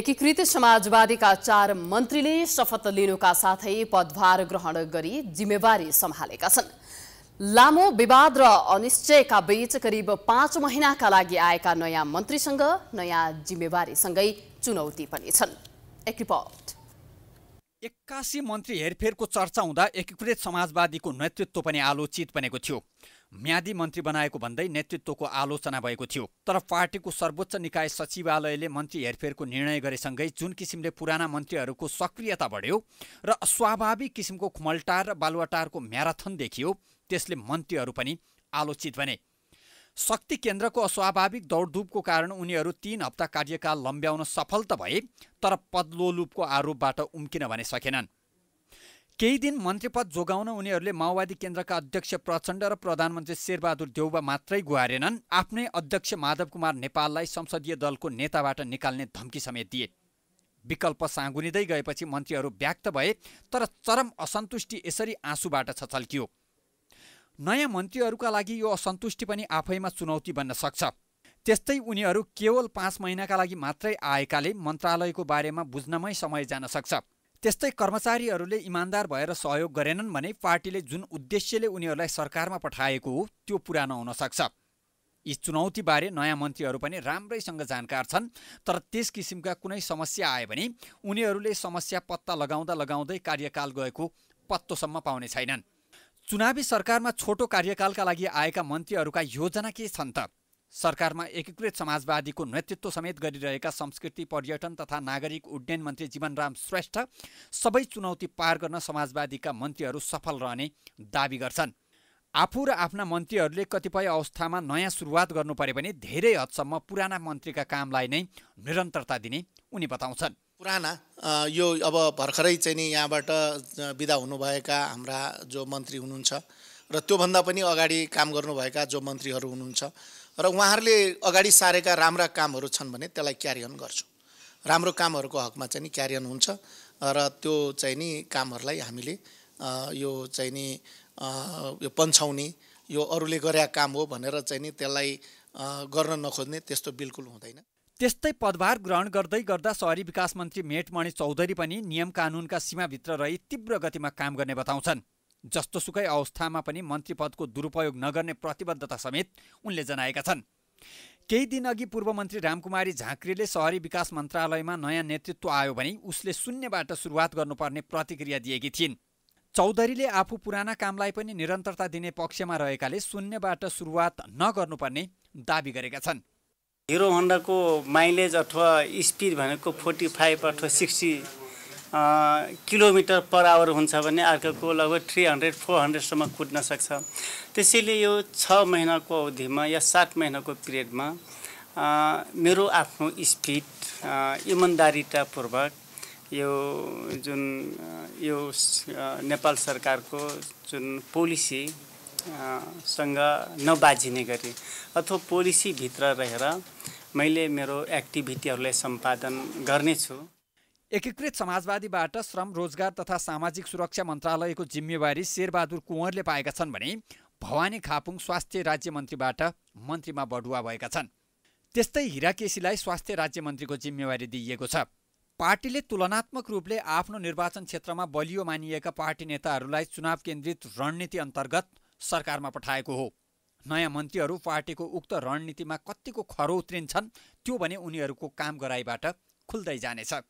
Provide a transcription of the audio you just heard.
एकीकृत समाजवादीका चार मन्त्रीले शपथ लिनुका साथै पदभार ग्रहण गरी जिम्मेवारी सम्हालेका छन् लामो विवाद र अनिश्चयका बीच करिब पाँच महिनाका लागि आएका नयाँ मन्त्रीसँग नयाँ जिम्मेवारीसँगै चुनौती पनि छन् एक रिपोर्ट एक्कासी मन्त्री हेरफेरको चर्चा हुँदा एकीकृत समाजवादीको नेतृत्व पनि आलोचित बनेको थियो म्यादी मन्त्री बनाएको भन्दै नेतृत्वको आलोचना भएको थियो तर पार्टीको सर्वोच्च निकाय सचिवालयले मन्त्री हेरफेरको निर्णय गरेसँगै जुन किसिमले पुराना मन्त्रीहरूको सक्रियता बढ्यो र अस्वाभाविक किसिमको खुमलटार र बालुवाटारको म्याराथन देखियो त्यसले मन्त्रीहरू पनि आलोचित बने शक्ति केन्द्रको अस्वाभाविक दौडधुपको कारण उनीहरू तीन हप्ता कार्यकाल लम्ब्याउन सफल त भए तर पदलोलुपको आरोपबाट उम्किन भने सकेनन् केही दिन मन्त्रीपद जोगाउन उनीहरूले माओवादी केन्द्रका अध्यक्ष प्रचण्ड र प्रधानमन्त्री शेरबहादुर देउबा मात्रै गुहारेनन् आफ्नै अध्यक्ष माधव कुमार नेपाललाई संसदीय दलको नेताबाट निकाल्ने धम्की समेत दिए विकल्प साँगुनिँदै गएपछि मन्त्रीहरू व्यक्त भए तर चरम असन्तुष्टि यसरी आँसुबाट छछल्कियो नयाँ मन्त्रीहरूका लागि यो असन्तुष्टि पनि आफैमा चुनौती बन्न सक्छ त्यस्तै उनीहरू केवल पाँच महिनाका लागि मात्रै आएकाले मन्त्रालयको बारेमा बुझ्नमै समय जान सक्छ त्यस्तै कर्मचारीहरूले इमान्दार भएर सहयोग गरेनन् भने पार्टीले जुन उद्देश्यले उनीहरूलाई सरकारमा पठाएको हो त्यो पुरा नहुन सक्छ यी चुनौतीबारे नयाँ मन्त्रीहरू पनि राम्रैसँग जानकार छन् तर त्यस किसिमका कुनै समस्या आए भने उनीहरूले समस्या पत्ता लगाउँदा लगाउँदै कार्यकाल गएको पत्तोसम्म पाउने छैनन् चुनावी सरकारमा छोटो कार्यकालका लागि आएका मन्त्रीहरूका योजना के छन् त सरकारमा एकीकृत समाजवादीको नेतृत्व समेत गरिरहेका संस्कृति पर्यटन तथा नागरिक उड्डयन मन्त्री जीवनराम श्रेष्ठ सबै चुनौती पार गर्न समाजवादीका मन्त्रीहरू सफल रहने दावी गर्छन् आफू र आफ्ना मन्त्रीहरूले कतिपय अवस्थामा नयाँ सुरुवात गर्नु परे भने धेरै हदसम्म पुराना मन्त्रीका कामलाई नै निरन्तरता दिने उनी बताउँछन् पुराना यो अब भर्खरै चाहिँ नि यहाँबाट विदा हुनुभएका हाम्रा जो मन्त्री हुनुहुन्छ र त्योभन्दा पनि अगाडि काम गर्नुभएका जो मन्त्रीहरू हुनुहुन्छ र उहाँहरूले अगाडि सारेका राम्रा कामहरू छन् भने त्यसलाई क्यारियन गर्छौँ राम्रो कामहरूको हकमा चाहिँ नि क्यारियन हुन्छ र त्यो चाहिँ नि कामहरूलाई हामीले यो चाहिँ नि यो पन्छाउने यो अरूले गरेका काम हो भनेर चाहिँ नि त्यसलाई गर्न नखोज्ने त्यस्तो बिल्कुल हुँदैन त्यस्तै पदभार ग्रहण गर्दै गर्दा सहरी विकास मन्त्री मेटमणि चौधरी पनि नियम कानुनका सीमाभित्र रही तीव्र गतिमा काम गर्ने बताउँछन् जस्तोसुकै अवस्थामा पनि मन्त्री पदको दुरुपयोग नगर्ने प्रतिबद्धता समेत उनले जनाएका छन् केही दिनअघि पूर्व मन्त्री रामकुमारी झाँक्रीले सहरी विकास मन्त्रालयमा नयाँ नेतृत्व आयो भने उसले शून्यबाट सुरुवात गर्नुपर्ने प्रतिक्रिया दिएकी थिइन् चौधरीले आफू पुराना कामलाई पनि निरन्तरता दिने पक्षमा रहेकाले शून्यबाट सुरुवात नगर्नुपर्ने दावी गरेका छन् हिरो होन्डाको माइलेज अथवा स्पिड भनेको फोर्टी फाइभ अथवा सिक्सटी किलोमिटर पर आवर हुन्छ भने अर्काको लगभग थ्री हन्ड्रेड फोर हन्ड्रेडसम्म कुद्न सक्छ त्यसैले यो छ महिनाको अवधिमा या सात महिनाको पिरियडमा मेरो आफ्नो स्पिड इमान्दारितापूर्वक यो जुन यो नेपाल सरकारको जुन पोलिसी सँग नबाजिने गरी अथवा पोलिसीभित्र रहेर मैले मेरो एक्टिभिटीहरूलाई सम्पादन गर्नेछु एकीकृत समाजवादीबाट श्रम रोजगार तथा सामाजिक सुरक्षा मन्त्रालयको जिम्मेवारी शेरबहादुर कुँवरले पाएका छन् भने भवानी खापुङ स्वास्थ्य राज्य मन्त्रीबाट मन्त्रीमा बढुवा भएका छन् त्यस्तै हिरा केसीलाई स्वास्थ्य राज्य मन्त्रीको जिम्मेवारी दिइएको छ पार्टीले तुलनात्मक रूपले आफ्नो निर्वाचन क्षेत्रमा बलियो मानिएका पार्टी नेताहरूलाई चुनाव केन्द्रित रणनीति अन्तर्गत सरकारमा पठाएको हो नयाँ मन्त्रीहरू पार्टीको उक्त रणनीतिमा कत्तिको खरो उत्रिन्छन् त्यो भने उनीहरूको काम गराइबाट खुल्दै जानेछ